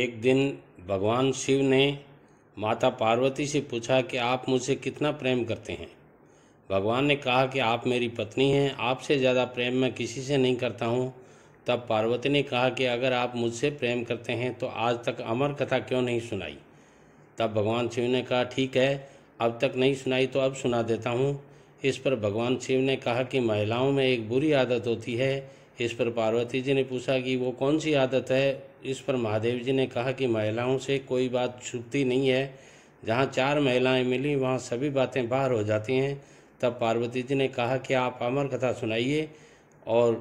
एक दिन भगवान शिव ने माता पार्वती से पूछा कि आप मुझसे कितना प्रेम करते हैं भगवान ने कहा कि आप मेरी पत्नी हैं आपसे ज़्यादा प्रेम मैं किसी से नहीं करता हूँ तब पार्वती ने कहा कि अगर आप मुझसे प्रेम करते हैं तो आज तक अमर कथा क्यों नहीं सुनाई तब भगवान शिव ने कहा ठीक है अब तक नहीं सुनाई तो अब सुना देता हूँ इस पर भगवान शिव ने कहा कि महिलाओं में एक बुरी आदत होती है इस पर पार्वती जी ने पूछा कि वो कौन सी आदत है इस पर महादेव जी ने कहा कि महिलाओं से कोई बात छुपती नहीं है जहाँ चार महिलाएं मिली वहाँ सभी बातें बाहर हो जाती हैं तब पार्वती जी ने कहा कि आप अमर कथा सुनाइए और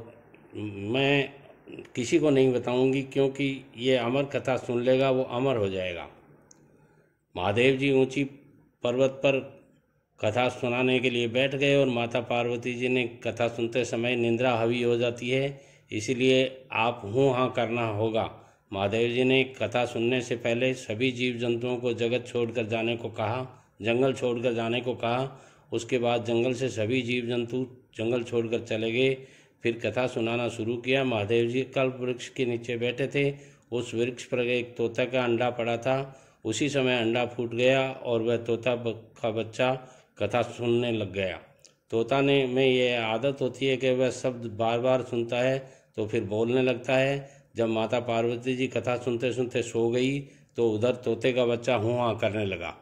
मैं किसी को नहीं बताऊंगी क्योंकि ये अमर कथा सुन लेगा वो अमर हो जाएगा महादेव जी ऊंची पर्वत पर कथा सुनाने के लिए बैठ गए और माता पार्वती जी ने कथा सुनते समय निंद्रा हवी हो जाती है इसीलिए आप हूँ हाँ करना होगा महादेव जी ने कथा सुनने से पहले सभी जीव जंतुओं को जगत छोड़कर जाने को कहा जंगल छोड़कर जाने को कहा उसके बाद जंगल से सभी जीव जंतु जंगल छोड़कर चले गए फिर कथा सुनाना शुरू किया महादेव जी कल्प वृक्ष के नीचे बैठे थे उस वृक्ष पर एक तोता का अंडा पड़ा था उसी समय अंडा फूट गया और वह तोता का बच्चा कथा सुनने लग गया तोता ने में यह आदत होती है कि वह शब्द बार बार सुनता है तो फिर बोलने लगता है जब माता पार्वती जी कथा सुनते सुनते सो गई तो उधर तोते का बच्चा हुआ करने लगा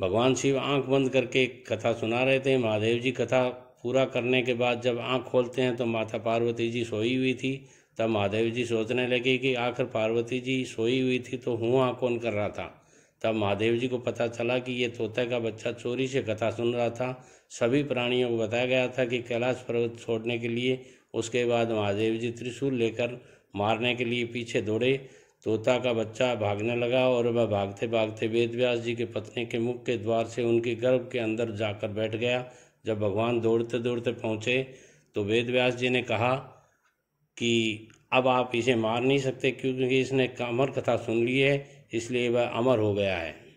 भगवान शिव आंख बंद करके कथा सुना रहे थे महादेव जी कथा पूरा करने के बाद जब आंख खोलते हैं तो माता पार्वती जी सोई हुई थी तब महादेव जी सोचने लगे कि आखिर पार्वती जी सोई हुई थी तो हुआ कौन कर रहा था तब महादेव जी को पता चला कि ये तोते का बच्चा चोरी से कथा सुन रहा था सभी प्राणियों को बताया गया था कि कैलाश पर्वत छोड़ने के लिए उसके बाद महादेव जी त्रिशूल लेकर मारने के लिए पीछे दौड़े तोता का बच्चा भागने लगा और वह भागते भागते वेद व्यास जी के पत्नी के मुख के द्वार से उनके गर्भ के अंदर जाकर बैठ गया जब भगवान दौड़ते दौड़ते पहुँचे तो वेद व्यास जी ने कहा कि अब आप इसे मार नहीं सकते क्योंकि इसने अमर कथा सुन ली है इसलिए वह अमर हो गया है